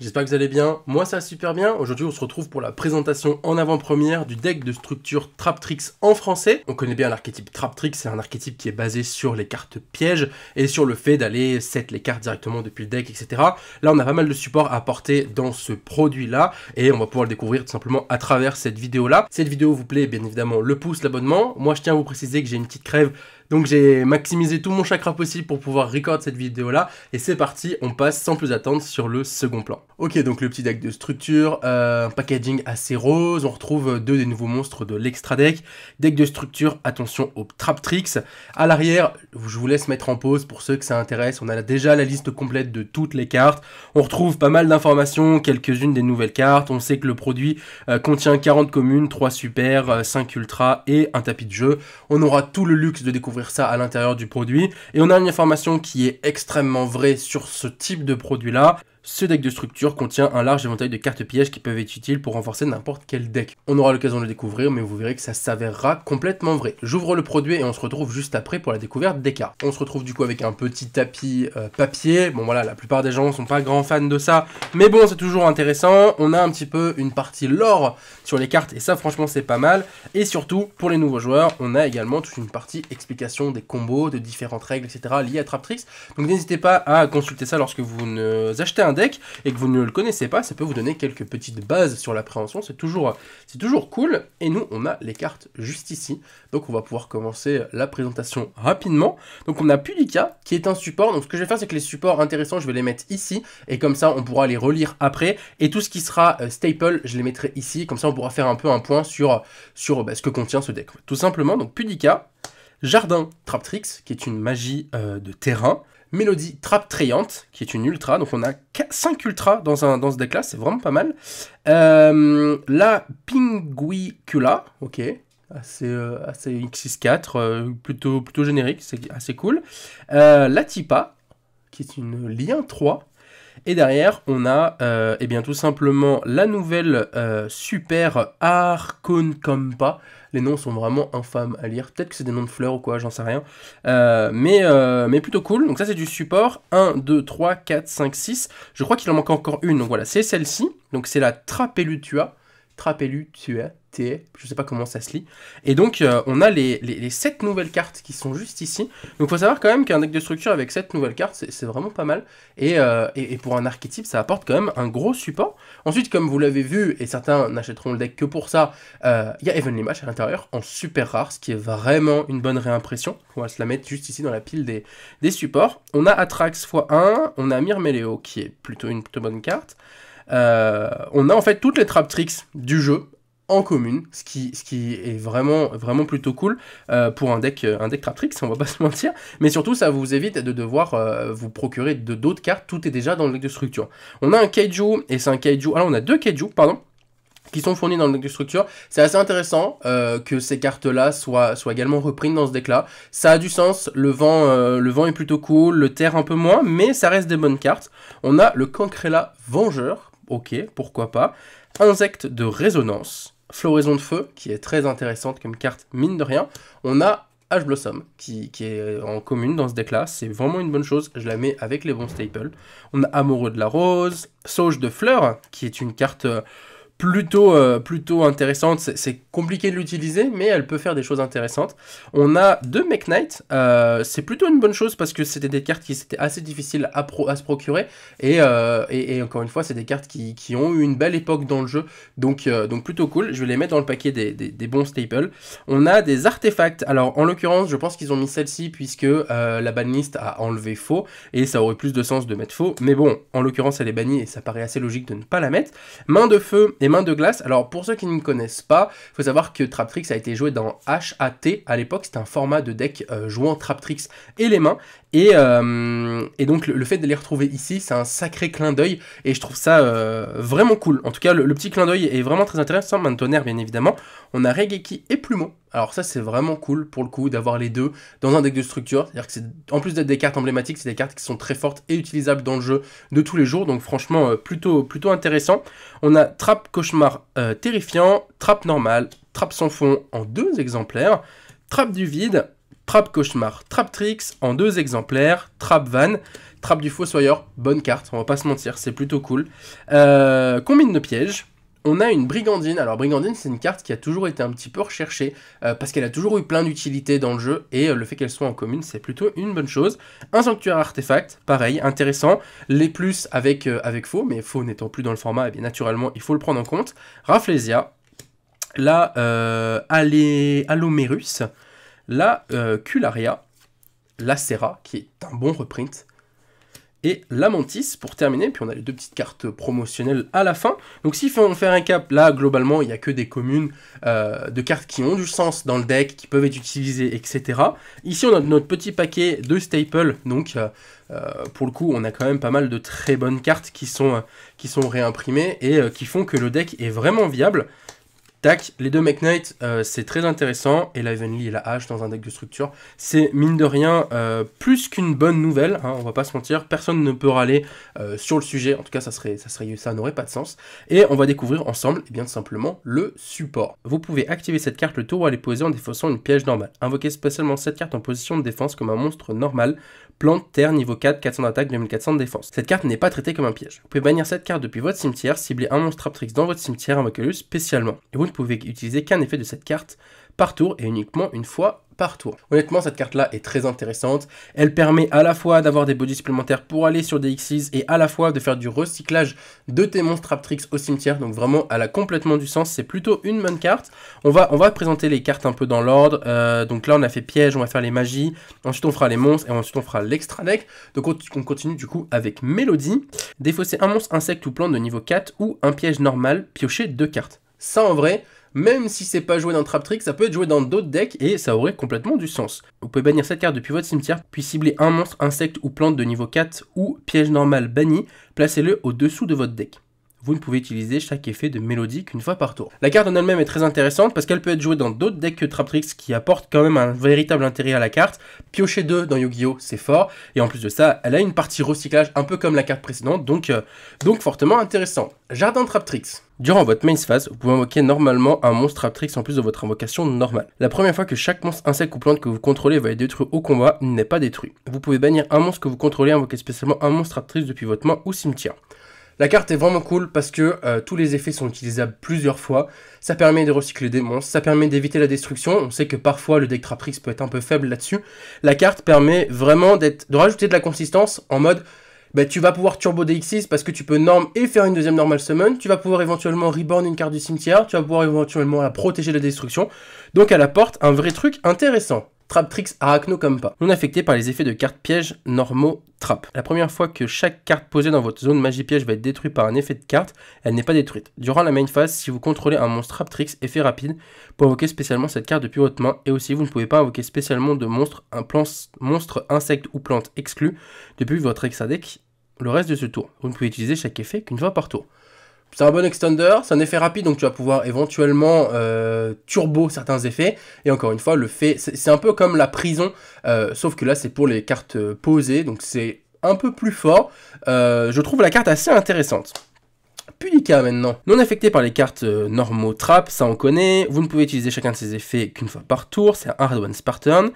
J'espère que vous allez bien. Moi, ça va super bien. Aujourd'hui, on se retrouve pour la présentation en avant-première du deck de structure Traptrix en français. On connaît bien l'archétype Traptrix, c'est un archétype qui est basé sur les cartes pièges et sur le fait d'aller set les cartes directement depuis le deck, etc. Là, on a pas mal de support à apporter dans ce produit-là et on va pouvoir le découvrir tout simplement à travers cette vidéo-là. Si cette vidéo vous plaît, bien évidemment, le pouce, l'abonnement. Moi, je tiens à vous préciser que j'ai une petite crève donc j'ai maximisé tout mon chakra possible pour pouvoir record cette vidéo là. Et c'est parti, on passe sans plus attendre sur le second plan. Ok, donc le petit deck de structure, un euh, packaging assez rose. On retrouve deux des nouveaux monstres de l'extra deck. Deck de structure, attention aux trap tricks. À l'arrière, je vous laisse mettre en pause pour ceux que ça intéresse. On a déjà la liste complète de toutes les cartes. On retrouve pas mal d'informations, quelques-unes des nouvelles cartes. On sait que le produit euh, contient 40 communes, 3 super, 5 euh, ultra et un tapis de jeu. On aura tout le luxe de découvrir ça à l'intérieur du produit. Et on a une information qui est extrêmement vraie sur ce type de produit-là. Ce deck de structure contient un large éventail de cartes pièges qui peuvent être utiles pour renforcer n'importe quel deck. On aura l'occasion de le découvrir, mais vous verrez que ça s'avérera complètement vrai. J'ouvre le produit et on se retrouve juste après pour la découverte des cartes. On se retrouve du coup avec un petit tapis euh, papier. Bon voilà, la plupart des gens ne sont pas grands fans de ça, mais bon, c'est toujours intéressant. On a un petit peu une partie lore sur les cartes et ça, franchement, c'est pas mal. Et surtout, pour les nouveaux joueurs, on a également toute une partie explication des combos, de différentes règles, etc. liées à Traptrix. Donc n'hésitez pas à consulter ça lorsque vous achetez un deck et que vous ne le connaissez pas, ça peut vous donner quelques petites bases sur l'appréhension. C'est toujours, c'est toujours cool. Et nous, on a les cartes juste ici. Donc, on va pouvoir commencer la présentation rapidement. Donc, on a Pudica, qui est un support. Donc, ce que je vais faire, c'est que les supports intéressants, je vais les mettre ici. Et comme ça, on pourra les relire après. Et tout ce qui sera euh, staple, je les mettrai ici. Comme ça, on pourra faire un peu un point sur, sur bah, ce que contient ce deck. Tout simplement, donc Pudica, Jardin Traptrix, qui est une magie euh, de terrain. Mélodie Trap Trayante, qui est une ultra. Donc on a 5 ultras dans, un, ce deck-là, c'est vraiment pas mal. Euh, la Pinguicula, ok, assez, euh, assez X64, euh, plutôt, plutôt générique, c'est assez cool. la Tipa, qui est une lien 3. Et derrière, on a euh, eh bien, tout simplement la nouvelle euh, super super Compa, Les noms sont vraiment infâmes à lire. Peut-être que c'est des noms de fleurs ou quoi, j'en sais rien. Euh, mais, euh, mais plutôt cool. Donc ça, c'est du support. 1, 2, 3, 4, 5, 6. Je crois qu'il en manque encore une. Donc voilà, c'est celle-ci. Donc c'est la Trapelutua. Trapelutua, Thé, je sais pas comment ça se lit. Et donc, euh, on a les, les, 7 nouvelles cartes qui sont juste ici. Donc, faut savoir quand même qu'un deck de structure avec 7 nouvelles cartes, c'est vraiment pas mal. Euh, et, et, pour un archétype, ça apporte quand même un gros support. Ensuite, comme vous l'avez vu, et certains n'achèteront le deck que pour ça, euh, il y a Evenly Match à l'intérieur en super rare, ce qui est vraiment une bonne réimpression. On va se la mettre juste ici dans la pile des, des supports. On a Atrax x1, on a Mirmeleo qui est plutôt une plutôt bonne carte. Euh, on a en fait toutes les trap tricks du jeu en commune, ce qui, ce qui est vraiment, plutôt cool euh, pour un deck, euh, un deck trap tricks, on va pas se mentir, mais surtout ça vous évite de devoir vous procurer de d'autres cartes, tout est déjà dans le deck de structure. On a un kaiju, et c'est un kaiju, alors ah, on a deux kaiju, pardon, qui sont fournis dans le deck de structure. C'est assez intéressant que ces cartes-là soient, également reprises dans ce deck-là. Ça a du sens, le vent, le vent est plutôt cool, le terre un peu moins, mais ça reste des bonnes cartes. On a le Cancrella Vengeur, ok, pourquoi pas. Insecte de résonance, floraison de feu, qui est très intéressante comme carte, mine de rien. On a Ash Blossom, qui, qui, est en commune dans ce deck-là. C'est vraiment une bonne chose, je la mets avec les bons staples. On a Amoureux de la Rose, Sauge de Fleurs, qui est une carte euh, plutôt, euh, plutôt intéressante. C'est compliqué de l'utiliser, mais elle peut faire des choses intéressantes. On a deux Mech Knight. Euh, c'est plutôt une bonne chose parce que c'était des cartes qui étaient assez difficiles à, à se procurer. Euh, et, encore une fois, c'est des cartes qui, ont eu une belle époque dans le jeu. Donc, donc plutôt cool. Je vais les mettre dans le paquet des, bons staples. On a des artefacts. Alors, en l'occurrence, je pense qu'ils ont mis celle-ci puisque la banlist a enlevé faux. Et ça aurait plus de sens de mettre faux. Mais bon, en l'occurrence, elle est bannie et ça paraît assez logique de ne pas la mettre. Main de feu mains de glace, alors pour ceux qui ne connaissent pas, il faut savoir que Traptrix a été joué dans HAT à l'époque, c'était un format de deck euh, jouant Traptrix et les mains, euh, et, donc le, fait de les retrouver ici, c'est un sacré clin d'œil et je trouve ça euh, vraiment cool. En tout cas, le, petit clin d'œil est vraiment très intéressant. Maintenant, bien évidemment. On a Regeki et Plumeau. Alors ça, c'est vraiment cool pour le coup d'avoir les deux dans un deck de structure. C'est-à-dire que c'est en plus d'être des cartes emblématiques, c'est des cartes qui sont très fortes et utilisables dans le jeu de tous les jours. Donc franchement, euh, plutôt plutôt intéressant. On a Trap Cauchemar terrifiant, Trap normal, Trap sans fond en deux exemplaires, Trappe du vide Trap Cauchemar, Trap Tricks en deux exemplaires, Trap Van, Trap du Fossoyeur, bonne carte, on va pas se mentir, c'est plutôt cool. Euh, combine de pièges, on a une brigandine. Alors brigandine, c'est une carte qui a toujours été un petit peu recherchée euh, parce qu'elle a toujours eu plein d'utilité dans le jeu et euh, le fait qu'elle soit en commune, c'est plutôt une bonne chose. Un sanctuaire artefact, pareil, intéressant. Les plus avec, avec faux, mais faux n'étant plus dans le format, eh bien naturellement, il faut le prendre en compte. Rafflesia, là, Alomerus la euh, Cularia, la Serra, qui est un bon reprint, et la Mantis pour terminer. Puis on a les deux petites cartes promotionnelles à la fin. Donc si on fait un cap, là globalement il n'y a que des communes euh, de cartes qui ont du sens dans le deck, qui peuvent être utilisées, etc. Ici on a notre petit paquet de staples, donc euh, euh, pour le coup on a quand même pas mal de très bonnes cartes qui sont, qui sont réimprimées et qui font que le deck est vraiment viable. Tac, les deux Mech Knight, euh, c'est très intéressant. Et la et la H dans un deck de structure, c'est mine de rien euh, plus qu'une bonne nouvelle. Hein, on va pas se mentir, personne ne peut râler euh, sur le sujet. En tout cas, ça serait, ça n'aurait pas de sens. Et on va découvrir ensemble, eh bien simplement, le support. Vous pouvez activer cette carte le tour où elle est posée en défaussant une piège normale. Invoquez spécialement cette carte en position de défense comme un monstre normal plante terre niveau 4, 400 d'attaque, 2400 de défense. Cette carte n'est pas traitée comme un piège. Vous pouvez bannir cette carte depuis votre cimetière, cibler un monstre Aptrix dans votre cimetière en spécialement. Et vous ne pouvez utiliser qu'un effet de cette carte par tour et uniquement une fois tour Honnêtement, cette carte-là est très intéressante. Elle permet à la fois d'avoir des bodies supplémentaires pour aller sur des x et à la fois de faire du recyclage de tes monstres Aptrix au cimetière. Donc vraiment, elle a complètement du sens. C'est plutôt une bonne carte. On va, on va présenter les cartes un peu dans l'ordre. Euh, donc là, on a fait piège, on va faire les magies. Ensuite, on fera les monstres et ensuite, on fera l'extra deck. Donc on, continue du coup avec Mélodie. Défausser un monstre, insecte ou plante de niveau 4 ou un piège normal, piocher deux cartes. Ça en vrai, même si c'est pas joué dans Trap Trick, ça peut être joué dans d'autres decks et ça aurait complètement du sens. Vous pouvez bannir cette carte depuis votre cimetière, puis cibler un monstre, insecte ou plante de niveau 4 ou piège normal banni, placez-le au-dessous de votre deck. Vous ne pouvez utiliser chaque effet de mélodie qu'une fois par tour. La carte en elle-même est très intéressante parce qu'elle peut être jouée dans d'autres decks que Trap Tricks qui apportent quand même un véritable intérêt à la carte. Piocher 2 dans Yu-Gi-Oh! c'est fort. Et en plus de ça, elle a une partie recyclage un peu comme la carte précédente, donc, euh, donc fortement intéressant. Jardin Trap Tricks. Durant votre main phase, vous pouvez invoquer normalement un monstre Aptrix en plus de votre invocation normale. La première fois que chaque monstre insecte ou plante que vous contrôlez va être détruit au combat, il n'est pas détruit. Vous pouvez bannir un monstre que vous contrôlez, invoquer spécialement un monstre Aptrix depuis votre main ou cimetière. La carte est vraiment cool parce que euh, tous les effets sont utilisables plusieurs fois. Ça permet de recycler des monstres, ça permet d'éviter la destruction. On sait que parfois le deck Traprix peut être un peu faible là-dessus. La carte permet vraiment de rajouter de la consistance en mode bah, tu vas pouvoir turbo DX6 parce que tu peux norme et faire une deuxième normal summon. Tu vas pouvoir éventuellement reborn une carte du cimetière. Tu vas pouvoir éventuellement la protéger de la destruction. Donc elle apporte un vrai truc intéressant. Trap Tricks Arachno comme pas, non affecté par les effets de cartes pièges normaux Trap. La première fois que chaque carte posée dans votre zone magie piège va être détruite par un effet de carte, elle n'est pas détruite. Durant la main phase, si vous contrôlez un monstre Trap Tricks effet rapide, pour invoquer spécialement cette carte depuis votre main, et aussi vous ne pouvez pas invoquer spécialement de monstre, un plan, monstre, insecte ou plante exclu depuis votre extra deck le reste de ce tour. Vous ne pouvez utiliser chaque effet qu'une fois par tour c'est un bon extender, c'est un effet rapide, donc tu vas pouvoir éventuellement euh, turbo certains effets. Et encore une fois, le fait, c'est un peu comme la prison, euh, sauf que là c'est pour les cartes euh, posées, donc c'est un peu plus fort. je trouve la carte assez intéressante. Punica maintenant. Non affecté par les cartes normaux trap, ça on connaît. Vous ne pouvez utiliser chacun de ces effets qu'une fois par tour, c'est un hard one Spartan.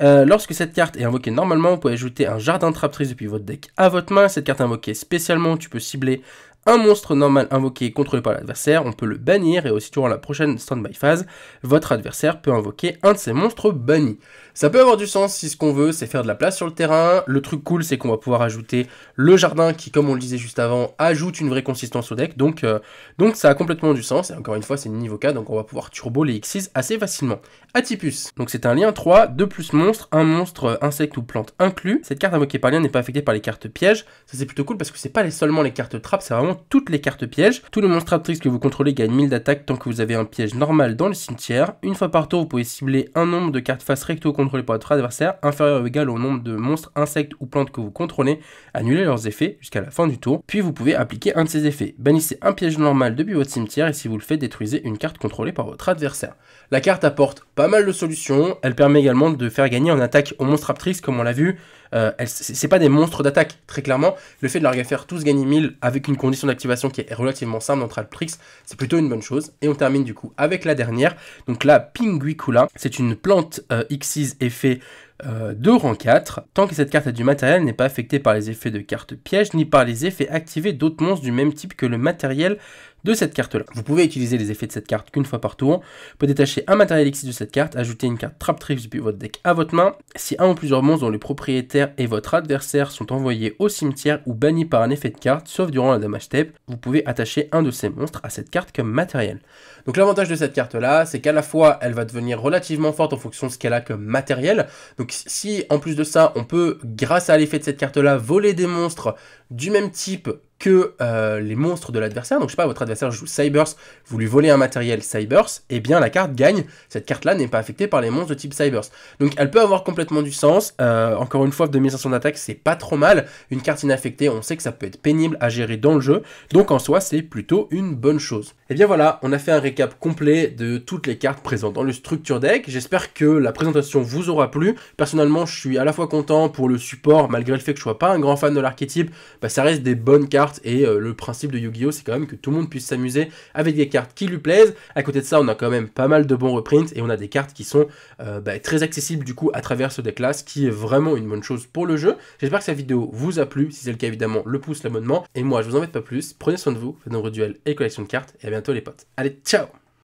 lorsque cette carte est invoquée normalement, vous pouvez ajouter un jardin traptrice depuis votre deck à votre main. Cette carte invoquée spécialement, tu peux cibler un monstre normal invoqué contrôlé par l'adversaire, on peut le bannir et aussi durant la prochaine stand-by phase, votre adversaire peut invoquer un de ces monstres bannis. Ça peut avoir du sens si ce qu'on veut c'est faire de la place sur le terrain, le truc cool c'est qu'on va pouvoir ajouter le jardin qui comme on le disait juste avant ajoute une vraie consistance au deck, donc, euh, donc ça a complètement du sens et encore une fois c'est niveau 4, donc on va pouvoir turbo les X6 assez facilement. Atypus, donc c'est un lien 3, 2 plus monstre, un monstre, euh, insecte ou plante inclus, cette carte invoquée par lien n'est pas affectée par les cartes pièges, ça c'est plutôt cool parce que c'est pas seulement les cartes trappes, c'est vraiment toutes les cartes pièges. Tous les monstres actrices que vous contrôlez gagnent 1000 d'attaque tant que vous avez un piège normal dans le cimetière. Une fois par tour, vous pouvez cibler un nombre de cartes face recto contrôlées par votre adversaire inférieur ou égal au nombre de monstres, insectes ou plantes que vous contrôlez, annuler leurs effets jusqu'à la fin du tour, puis vous pouvez appliquer un de ces effets. Bannissez un piège normal depuis votre cimetière et si vous le faites, détruisez une carte contrôlée par votre adversaire. La carte apporte pas mal de solutions, elle permet également de faire gagner en attaque aux monstres actrices comme on l'a vu, euh, c'est pas des monstres d'attaque, très clairement. Le fait de leur faire tous gagner 1000 avec une condition d'activation qui est relativement simple dans Trix, c'est plutôt une bonne chose. Et on termine du coup avec la dernière. Donc la Pinguicula, c'est une plante euh, X6 effet euh, de rang 4. Tant que cette carte a du matériel, n'est pas affectée par les effets de cartes piège, ni par les effets activés d'autres monstres du même type que le matériel de cette carte-là. Vous pouvez utiliser les effets de cette carte qu'une fois par tour. Hein. Vous détacher un matériel X de cette carte, ajouter une carte Trap Trips depuis votre deck à votre main. Si un ou plusieurs monstres dont les propriétaires et votre adversaire sont envoyés au cimetière ou bannis par un effet de carte, sauf durant la damage step, vous pouvez attacher un de ces monstres à cette carte comme matériel. Donc l'avantage de cette carte-là, c'est qu'à la fois, elle va devenir relativement forte en fonction de ce qu'elle a comme matériel. Donc si, en plus de ça, on peut, grâce à l'effet de cette carte-là, voler des monstres du même type que euh, les monstres de l'adversaire. Donc je sais pas, votre adversaire joue Cybers, vous lui volez un matériel Cybers, et eh bien la carte gagne. Cette carte-là n'est pas affectée par les monstres de type Cybers. Donc elle peut avoir complètement du sens. Euh, encore une fois, 2500 d'attaque, c'est pas trop mal. Une carte inaffectée, on sait que ça peut être pénible à gérer dans le jeu. Donc en soi, c'est plutôt une bonne chose. Et eh bien voilà, on a fait un récap complet de toutes les cartes présentes dans le structure deck. J'espère que la présentation vous aura plu. Personnellement, je suis à la fois content pour le support, malgré le fait que je sois pas un grand fan de l'archétype, bah, ça reste des bonnes cartes et euh, le principe de Yu-Gi-Oh c'est quand même que tout le monde puisse s'amuser avec des cartes qui lui plaisent. À côté de ça, on a quand même pas mal de bons reprints et on a des cartes qui sont euh, bah, très accessibles du coup à travers ce deck-là, ce qui est vraiment une bonne chose pour le jeu. J'espère que cette vidéo vous a plu. Si c'est le cas, évidemment, le pouce, l'abonnement. Et moi, je vous embête pas plus. Prenez soin de vous, faites nombreux duels et collection de cartes. Et à bientôt les potes. Allez, ciao